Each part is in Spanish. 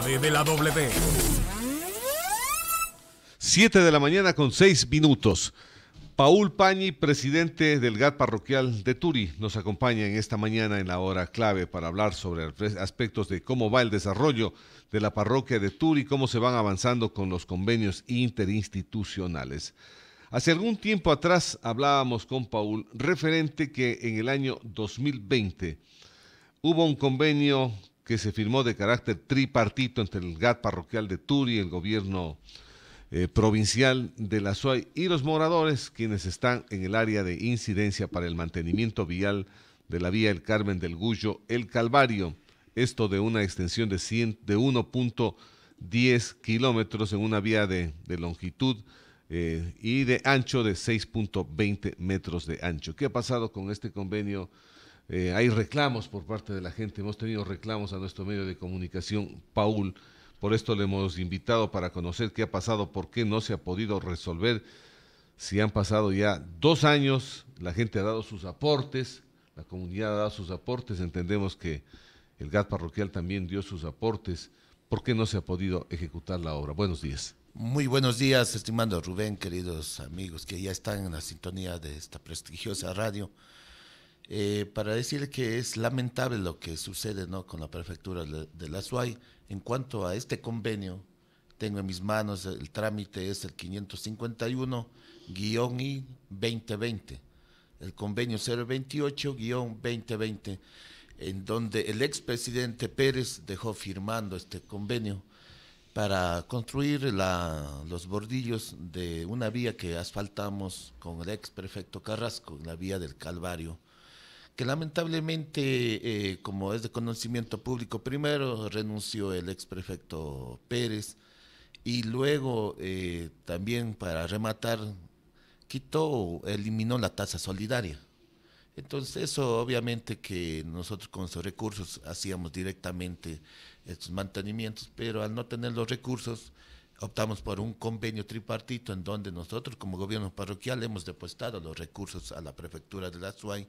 de la W. 7 de la mañana con seis minutos. Paul Pañi, presidente del GAT parroquial de Turi, nos acompaña en esta mañana en la hora clave para hablar sobre aspectos de cómo va el desarrollo de la parroquia de Turi, cómo se van avanzando con los convenios interinstitucionales. Hace algún tiempo atrás hablábamos con Paul referente que en el año 2020 hubo un convenio que se firmó de carácter tripartito entre el GAT parroquial de Turi, el gobierno eh, provincial de la SUAY y los moradores, quienes están en el área de incidencia para el mantenimiento vial de la vía El Carmen del Gullo, El Calvario. Esto de una extensión de, de 1.10 kilómetros en una vía de, longitud eh, y de ancho de 6.20 metros de ancho. ¿Qué ha pasado con este convenio? Eh, hay reclamos por parte de la gente, hemos tenido reclamos a nuestro medio de comunicación, Paul. Por esto le hemos invitado para conocer qué ha pasado, por qué no se ha podido resolver. Si han pasado ya dos años, la gente ha dado sus aportes, la comunidad ha dado sus aportes, entendemos que el GAT parroquial también dio sus aportes. ¿Por qué no se ha podido ejecutar la obra? Buenos días. Muy buenos días, estimado Rubén, queridos amigos que ya están en la sintonía de esta prestigiosa radio. Eh, para decir que es lamentable lo que sucede con la prefectura de la SUAY en cuanto a este convenio. Tengo en mis manos el trámite, es el 551-2020, el convenio 028-2020, en donde el expresidente Pérez dejó firmando este convenio para construir los bordillos de una vía que asfaltamos con el ex prefecto Carrasco, la vía del Calvario que lamentablemente, eh, como es de conocimiento público, primero renunció el ex prefecto Pérez y luego eh, también para rematar quitó o eliminó la tasa solidaria. Entonces eso obviamente que nosotros con sus recursos hacíamos directamente estos mantenimientos, pero al no tener los recursos optamos por un convenio tripartito en donde nosotros como gobierno parroquial hemos depositado los recursos a la prefectura de la SUAY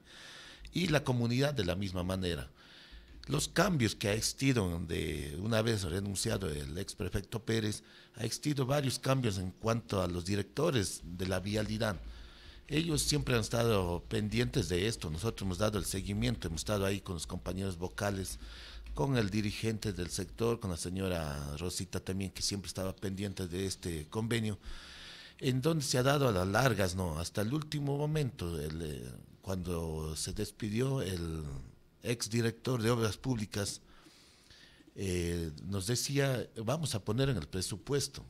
y la comunidad de la misma manera. Los cambios que ha existido, donde una vez renunciado el ex prefecto Pérez, ha existido varios cambios en cuanto a los directores de la vialidad. Ellos siempre han estado pendientes de esto, nosotros hemos dado el seguimiento, hemos estado ahí con los compañeros vocales, con el dirigente del sector, con la señora Rosita también, que siempre estaba pendiente de este convenio en donde se ha dado a las largas, ¿no? Hasta el último momento, el, eh, cuando se despidió el ex director de Obras Públicas, eh, nos decía, vamos a poner en el presupuesto.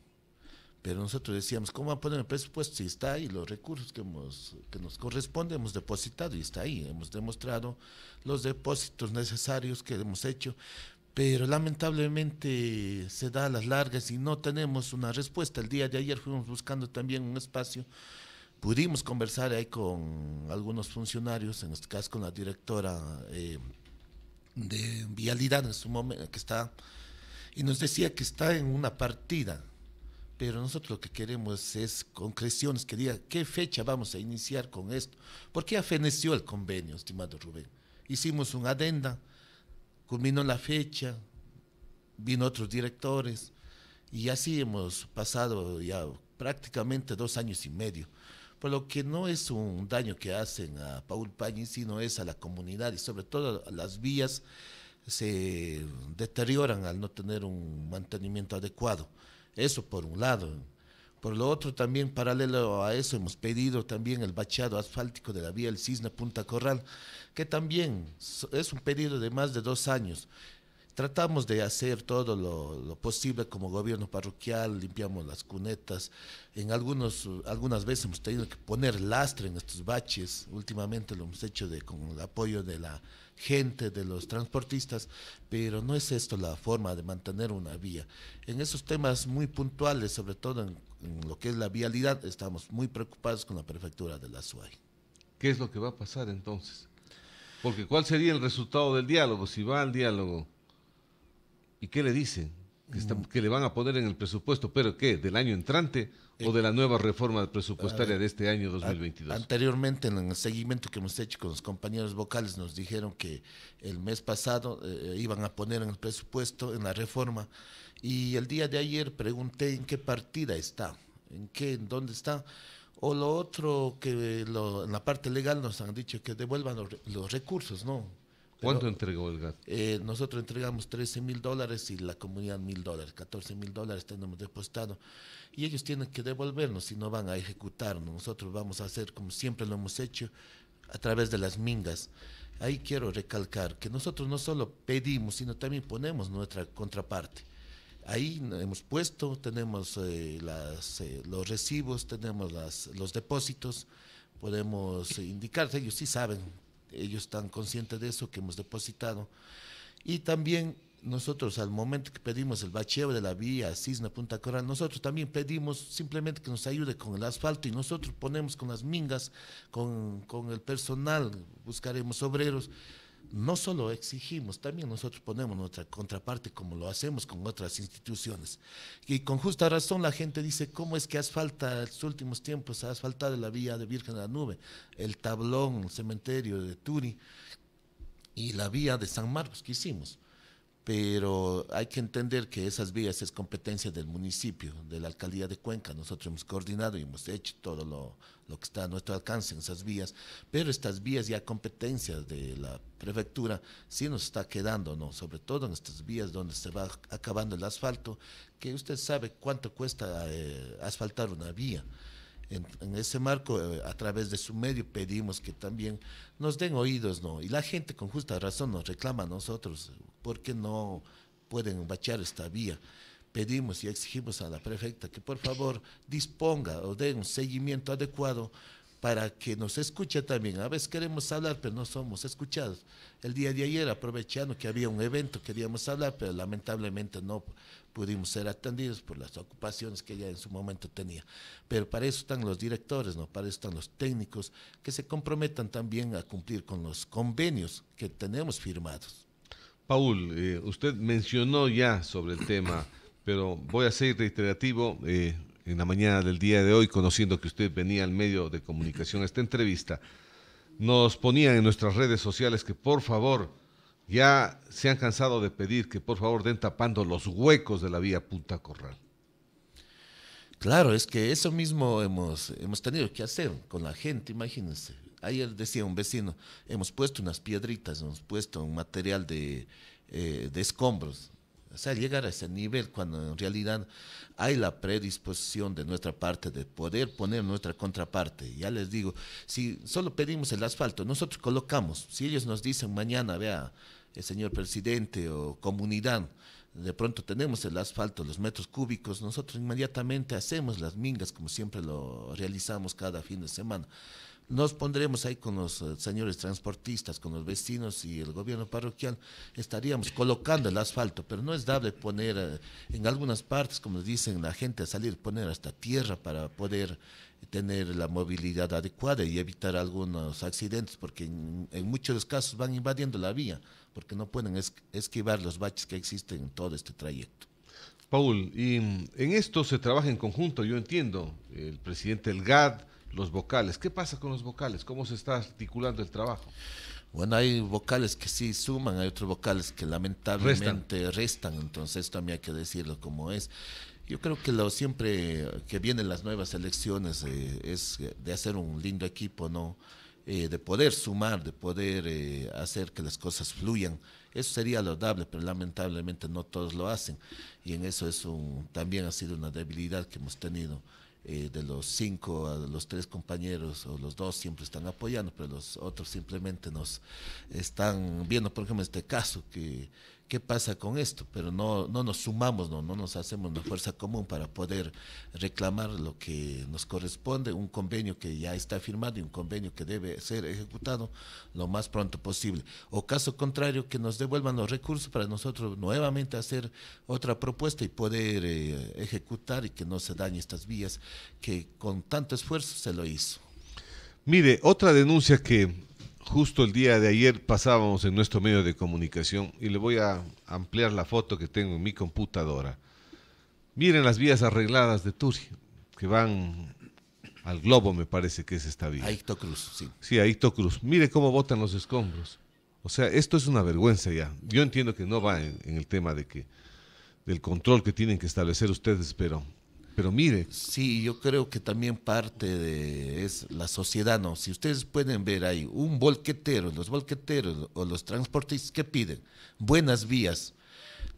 Pero nosotros decíamos, ¿cómo va a poner en el presupuesto si está ahí los recursos que, hemos, que nos corresponde? Hemos depositado y está ahí. Hemos demostrado los depósitos necesarios que hemos hecho. Pero lamentablemente se da a las largas y no tenemos una respuesta. El día de ayer fuimos buscando también un espacio Pudimos conversar ahí con algunos funcionarios, en este caso con la directora eh, de Vialidad en su momento, que está, y nos decía que está en una partida, pero nosotros lo que queremos es concreciones, que diga qué fecha vamos a iniciar con esto, porque ya el convenio, estimado Rubén. Hicimos una adenda, culminó la fecha, vino otros directores, y así hemos pasado ya prácticamente dos años y medio por lo que no es un daño que hacen a Paul Pañi, sino es a la comunidad y sobre todo a las vías se deterioran al no tener un mantenimiento adecuado. Eso por un lado. Por lo otro, también paralelo a eso, hemos pedido también el bachado asfáltico de la vía El Cisne Punta Corral, que también es un pedido de más de dos años. Tratamos de hacer todo lo, posible como gobierno parroquial, limpiamos las cunetas. En algunos, algunas veces hemos tenido que poner lastre en estos baches. Últimamente lo hemos hecho de, con el apoyo de la gente, de los transportistas, pero no es esto la forma de mantener una vía. En esos temas muy puntuales, sobre todo en, lo que es la vialidad, estamos muy preocupados con la prefectura de la SUAI. ¿Qué es lo que va a pasar entonces? Porque ¿cuál sería el resultado del diálogo? Si va al diálogo, ¿Y qué le dicen? Mm. Que, le van a poner en el presupuesto, pero ¿qué? ¿Del año entrante o eh, de la nueva reforma presupuestaria de este año 2022? anteriormente, en el seguimiento que hemos hecho con los compañeros vocales, nos dijeron que el mes pasado eh, eh, iban a poner en el presupuesto, en la reforma, y el día de ayer pregunté en qué partida está, en qué, en dónde está. O lo otro que en la parte legal nos han dicho que devuelvan los recursos, ¿no? ¿Cuánto entregó el gas? Eh, nosotros entregamos 13 mil dólares y la comunidad mil dólares, 14 mil dólares tenemos depositado. Y ellos tienen que devolvernos si no van a ejecutarnos. Nosotros vamos a hacer como siempre lo hemos hecho a través de las mingas. Ahí quiero recalcar que nosotros no solo pedimos, sino también ponemos nuestra contraparte. Ahí hemos puesto, tenemos eh, las, eh, los recibos, tenemos las, los depósitos, podemos indicar, ellos sí saben ellos están conscientes de eso que hemos depositado. Y también nosotros al momento que pedimos el bacheo de la vía, Cisna, Punta Coral, nosotros también pedimos simplemente que nos ayude con el asfalto y nosotros ponemos con las mingas, con, con el personal, buscaremos obreros no solo exigimos, también nosotros ponemos nuestra contraparte como lo hacemos con otras instituciones. Y con justa razón la gente dice, ¿cómo es que asfalta en los últimos tiempos, asfaltar la vía de Virgen de la Nube, el tablón, el cementerio de Turi y la vía de San Marcos que hicimos? pero hay que entender que esas vías es competencia del municipio, de la alcaldía de Cuenca. Nosotros hemos coordinado y hemos hecho todo lo, que está a nuestro alcance en esas vías, pero estas vías ya competencia de la prefectura sí nos está quedando, ¿no? sobre todo en estas vías donde se va acabando el asfalto, que usted sabe cuánto cuesta eh, asfaltar una vía. En, ese marco, eh, a través de su medio, pedimos que también nos den oídos, ¿no? Y la gente con justa razón nos reclama a nosotros, porque no pueden bachar esta vía? Pedimos y exigimos a la prefecta que por favor disponga o dé un seguimiento adecuado para que nos escuche también. A veces queremos hablar, pero no somos escuchados. El día de ayer, aprovechando que había un evento, queríamos hablar, pero lamentablemente no pudimos ser atendidos por las ocupaciones que ella en su momento tenía. Pero para eso están los directores, ¿no? para eso están los técnicos, que se comprometan también a cumplir con los convenios que tenemos firmados. Paul, eh, usted mencionó ya sobre el tema, pero voy a ser reiterativo. Eh, en la mañana del día de hoy, conociendo que usted venía al medio de comunicación a esta entrevista, nos ponían en nuestras redes sociales que por favor, ya se han cansado de pedir que por favor den tapando los huecos de la vía Punta Corral. Claro, es que eso mismo hemos, hemos tenido que hacer con la gente, imagínense. Ayer decía un vecino, hemos puesto unas piedritas, hemos puesto un material de, eh, de escombros, o sea, llegar a ese nivel cuando en realidad hay la predisposición de nuestra parte de poder poner nuestra contraparte. Ya les digo, si solo pedimos el asfalto, nosotros colocamos. Si ellos nos dicen mañana, vea, el señor presidente o comunidad, de pronto tenemos el asfalto, los metros cúbicos, nosotros inmediatamente hacemos las mingas como siempre lo realizamos cada fin de semana. Nos pondremos ahí con los eh, señores transportistas, con los vecinos y el gobierno parroquial, estaríamos colocando el asfalto, pero no es dable poner eh, en algunas partes, como dicen la gente, a salir, poner hasta tierra para poder tener la movilidad adecuada y evitar algunos accidentes, porque en, muchos casos van invadiendo la vía, porque no pueden esquivar los baches que existen en todo este trayecto. Paul, y mm, en esto se trabaja en conjunto, yo entiendo, el presidente del GAD, los vocales. ¿Qué pasa con los vocales? ¿Cómo se está articulando el trabajo? Bueno, hay vocales que sí suman, hay otros vocales que lamentablemente restan, entonces también hay que decirlo como es. Yo creo que lo siempre que vienen las nuevas elecciones eh, es de hacer un lindo equipo, ¿no? Eh, de poder sumar, de poder eh, hacer que las cosas fluyan. Eso sería loable, pero lamentablemente no todos lo hacen. Y en eso también ha sido una debilidad que hemos tenido. Eh, de los cinco a los tres compañeros o los dos siempre están apoyando, pero los otros simplemente nos están viendo, por ejemplo, este caso que, qué pasa con esto, pero no, no nos sumamos, no, no nos hacemos una fuerza común para poder reclamar lo que nos corresponde, un convenio que ya está firmado y un convenio que debe ser ejecutado lo más pronto posible. O caso contrario, que nos devuelvan los recursos para nosotros nuevamente hacer otra propuesta y poder eh, ejecutar y que no se dañen estas vías que con tanto esfuerzo se lo hizo. Mire, otra denuncia que justo el día de ayer pasábamos en nuestro medio de comunicación y le voy a ampliar la foto que tengo en mi computadora. Miren las vías arregladas de Turi, que van al globo, me parece que es esta vía. A Cruz, sí. Sí, a Cruz. Mire cómo botan los escombros. O sea, esto es una vergüenza ya. Yo entiendo que no va en, en el tema de que del control que tienen que establecer ustedes, pero pero mire. Sí, yo creo que también parte de es la sociedad, ¿no? Si ustedes pueden ver ahí, un volquetero, los volqueteros o los transportistas, que piden? Buenas vías.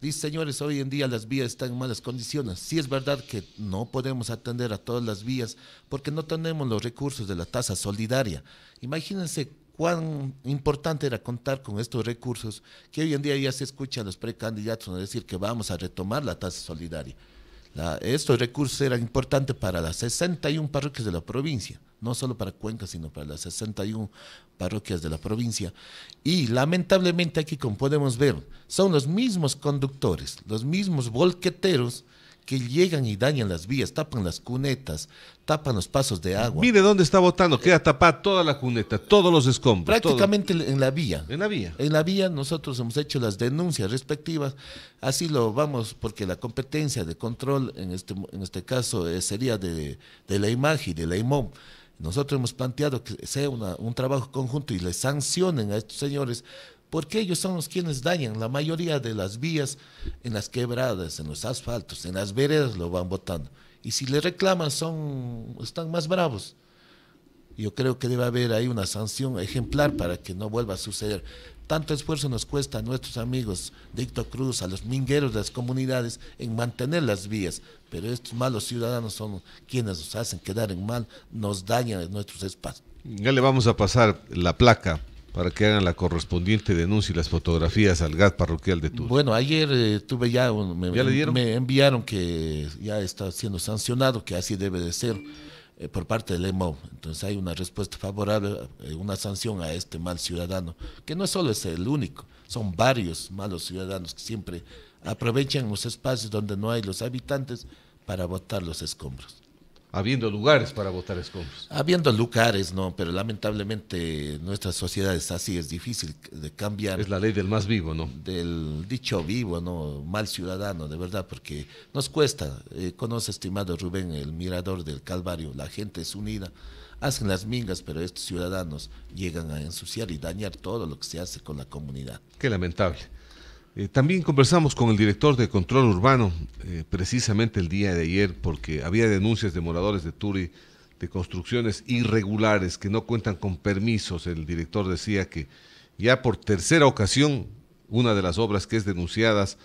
Dice, señores, hoy en día las vías están en malas condiciones. Sí es verdad que no podemos atender a todas las vías porque no tenemos los recursos de la tasa solidaria. Imagínense cuán importante era contar con estos recursos que hoy en día ya se escuchan los precandidatos decir que vamos a retomar la tasa solidaria. La, estos recursos eran importantes para las 61 parroquias de la provincia, no solo para Cuenca, sino para las 61 parroquias de la provincia. Y lamentablemente aquí, como podemos ver, son los mismos conductores, los mismos volqueteros que llegan y dañan las vías, tapan las cunetas, tapan los pasos de agua. Mire dónde está votando, queda tapada toda la cuneta, todos los escombros. Prácticamente en la vía. En la vía. En la vía nosotros hemos hecho las denuncias respectivas, así lo vamos, porque la competencia de control en este, en este caso eh, sería de, de la imagen, de la IMOM. Nosotros hemos planteado que sea un trabajo conjunto y le sancionen a estos señores porque ellos son los quienes dañan la mayoría de las vías en las quebradas, en los asfaltos, en las veredas lo van botando. Y si le reclaman, son, están más bravos. Yo creo que debe haber ahí una sanción ejemplar para que no vuelva a suceder. Tanto esfuerzo nos cuesta a nuestros amigos de Icto Cruz, a los mingueros de las comunidades, en mantener las vías. Pero estos malos ciudadanos son quienes nos hacen quedar en mal, nos dañan en nuestros espacios. Ya le vamos a pasar la placa para que hagan la correspondiente denuncia y las fotografías al GAT parroquial de Tuz. Bueno, ayer eh, tuve ya, me, me enviaron que ya está siendo sancionado, que así debe de ser eh, por parte del EMO. Entonces hay una respuesta favorable, eh, una sanción a este mal ciudadano, que no solo es el único, son varios malos ciudadanos que siempre aprovechan los espacios donde no hay los habitantes para botar los escombros habiendo lugares para votar escombros. Habiendo lugares, no, pero lamentablemente nuestra sociedad es así, es difícil de cambiar. Es la ley del más vivo, ¿no? Del dicho vivo, ¿no? Mal ciudadano, de verdad, porque nos cuesta. Eh, conoce, estimado Rubén, el mirador del Calvario, la gente es unida, hacen las mingas, pero estos ciudadanos llegan a ensuciar y dañar todo lo que se hace con la comunidad. Qué lamentable. Eh, también conversamos con el director de Control Urbano eh, precisamente el día de ayer porque había denuncias de moradores de Turi de construcciones irregulares que no cuentan con permisos. El director decía que ya por tercera ocasión una de las obras que es denunciadas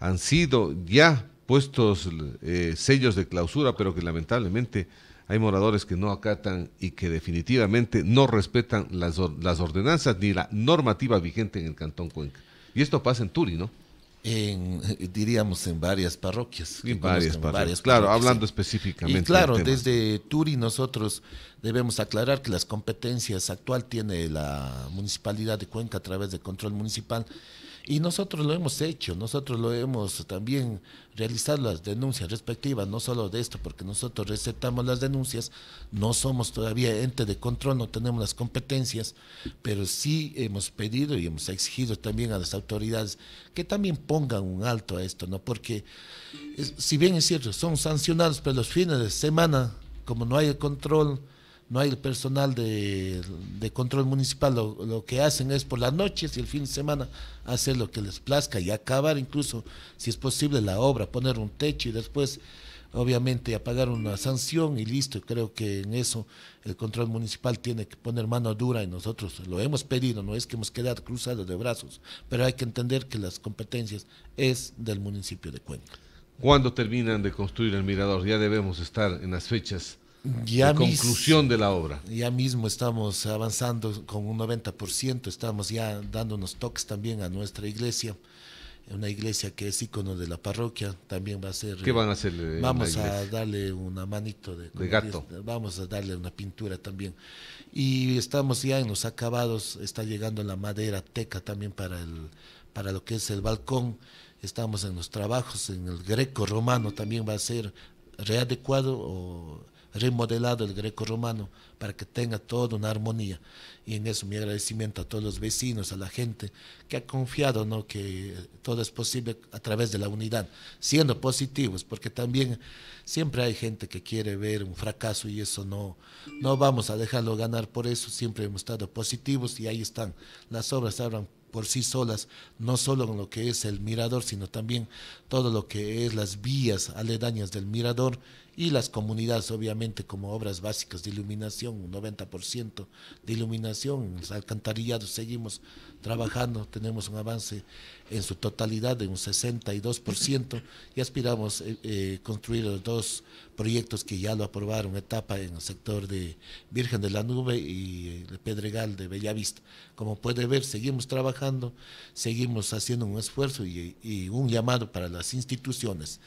han sido ya puestos eh, sellos de clausura, pero que lamentablemente hay moradores que no acatan y que definitivamente no respetan las, las ordenanzas ni la normativa vigente en el Cantón Cuenca. Y esto pasa en Turi, ¿no? Eh, diríamos en varias parroquias. En varias, parroquias. Claro, hablando específicamente. Y claro, desde Turi nosotros debemos aclarar que las competencias actual tiene la Municipalidad de Cuenca a través de control municipal y nosotros lo hemos hecho, nosotros lo hemos también realizado las denuncias respectivas, no solo de esto, porque nosotros recetamos las denuncias, no somos todavía ente de control, no tenemos las competencias, pero sí hemos pedido y hemos exigido también a las autoridades que también pongan un alto a esto, ¿no? Porque si bien es cierto, son sancionados, pero los fines de semana, como no hay control, no hay personal de, control municipal, lo, lo, que hacen es por las noches y el fin de semana hacer lo que les plazca y acabar incluso, si es posible, la obra, poner un techo y después, obviamente, apagar una sanción y listo. Creo que en eso el control municipal tiene que poner mano dura y nosotros lo hemos pedido, no es que hemos quedado cruzados de brazos, pero hay que entender que las competencias es del municipio de Cuenca. ¿Cuándo terminan de construir el mirador? Ya debemos estar en las fechas ya conclusión de la obra. Ya mismo estamos avanzando con un 90%, estamos ya dándonos toques también a nuestra iglesia, una iglesia que es ícono de la parroquia, también va a ser... ¿Qué van a hacer? Vamos a darle una manito de, gato. vamos a darle una pintura también. Y estamos ya en los acabados, está llegando la madera teca también para, el, para lo que es el balcón. Estamos en los trabajos, en el greco romano también va a ser readecuado o remodelado el greco-romano para que tenga toda una armonía. Y en eso mi agradecimiento a todos los vecinos, a la gente que ha confiado ¿no? que todo es posible a través de la unidad, siendo positivos, porque también siempre hay gente que quiere ver un fracaso y eso no, no vamos a dejarlo ganar por eso, siempre hemos estado positivos y ahí están, las obras hablan por sí solas, no solo en lo que es el mirador, sino también todo lo que es las vías aledañas del mirador y las comunidades, obviamente, como obras básicas de iluminación, un 90% de iluminación, en los alcantarillados seguimos trabajando, tenemos un avance en su totalidad de un 62% y aspiramos eh, eh, construir los dos proyectos que ya lo aprobaron, etapa en el sector de Virgen de la Nube y de Pedregal de Bellavista. Como puede ver, seguimos trabajando, seguimos haciendo un esfuerzo y un llamado para las instituciones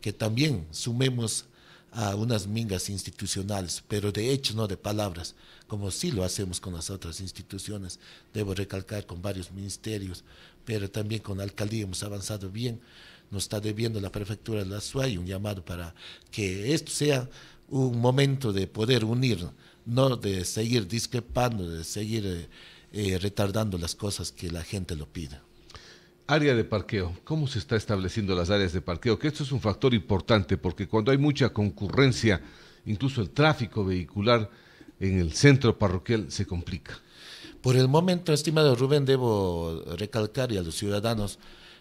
que también sumemos a unas mingas institucionales, pero de hecho no de palabras, como sí lo hacemos con las otras instituciones. Debo recalcar con varios ministerios, pero también con la alcaldía hemos avanzado bien. Nos está debiendo la prefectura de la y un llamado para que esto sea un momento de poder unir, no de seguir discrepando, de seguir eh, eh, retardando las cosas que la gente lo pida. Área de parqueo. ¿Cómo se está estableciendo las áreas de parqueo? Que esto es un factor importante porque cuando hay mucha concurrencia, incluso el tráfico vehicular en el centro parroquial se complica. Por el momento, estimado Rubén, debo recalcar y a los ciudadanos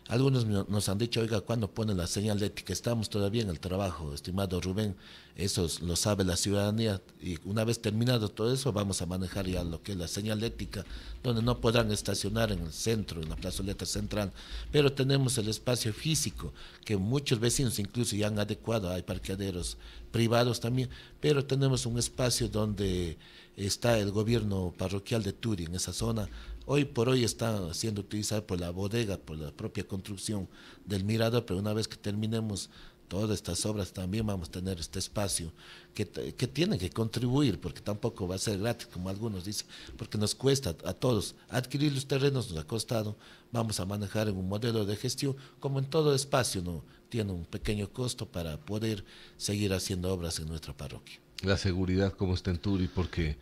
algunos nos han dicho, oiga, ¿cuándo pone la señal ética? estamos todavía en el trabajo, estimado Rubén? Eso lo sabe la ciudadanía y una vez terminado todo eso vamos a manejar ya lo que es la señal ética, donde no podrán estacionar en el centro, en la plazoleta central, pero tenemos el espacio físico que muchos vecinos incluso ya han adecuado, hay parqueaderos privados también, pero tenemos un espacio donde está el gobierno parroquial de Turi en esa zona Hoy por hoy está siendo utilizada por la bodega, por la propia construcción del mirador, pero una vez que terminemos todas estas obras también vamos a tener este espacio que, tiene que contribuir, porque tampoco va a ser gratis, como algunos dicen, porque nos cuesta a todos adquirir los terrenos, nos ha costado, vamos a manejar en un modelo de gestión, como en todo espacio, ¿no? tiene un pequeño costo para poder seguir haciendo obras en nuestra parroquia. La seguridad como está en Turi, porque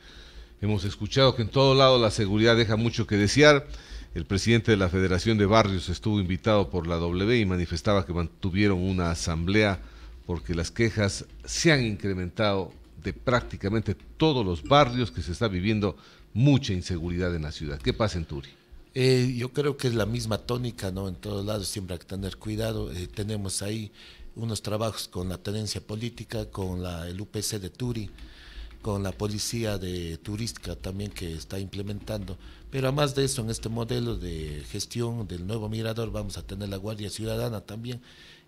Hemos escuchado que en todo lado la seguridad deja mucho que desear. El presidente de la Federación de Barrios estuvo invitado por la W y manifestaba que mantuvieron una asamblea porque las quejas se han incrementado de prácticamente todos los barrios que se está viviendo mucha inseguridad en la ciudad. ¿Qué pasa en Turi? Eh, yo creo que es la misma tónica, ¿no? En todos lados siempre hay que tener cuidado. Eh, tenemos ahí unos trabajos con la tenencia política, con la, el UPC de Turi con la policía de turística también que está implementando. Pero además de eso, en este modelo de gestión del nuevo mirador vamos a tener la Guardia Ciudadana también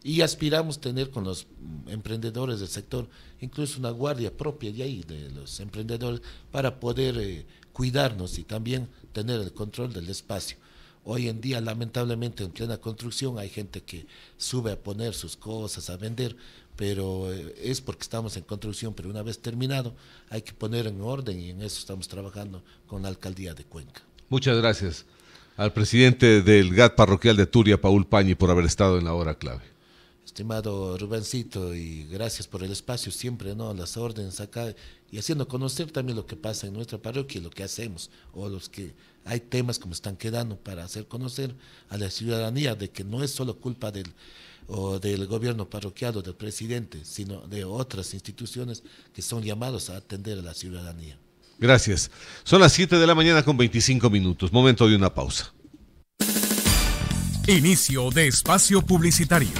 y aspiramos tener con los emprendedores del sector incluso una guardia propia de ahí, de los emprendedores, para poder eh, cuidarnos y también tener el control del espacio. Hoy en día, lamentablemente, en plena construcción hay gente que sube a poner sus cosas, a vender, pero eh, es porque estamos en construcción, pero una vez terminado hay que poner en orden y en eso estamos trabajando con la alcaldía de Cuenca. Muchas gracias al presidente del GAT parroquial de Turia, Paul Pañi, por haber estado en la hora clave. Estimado Rubencito, y gracias por el espacio siempre, ¿no? Las órdenes acá y haciendo conocer también lo que pasa en nuestra parroquia y lo que hacemos, o los que hay temas como están quedando para hacer conocer a la ciudadanía de que no es solo culpa del o del gobierno parroquial o del presidente, sino de otras instituciones que son llamados a atender a la ciudadanía. Gracias. Son las 7 de la mañana con 25 minutos. Momento de una pausa. Inicio de espacio publicitario.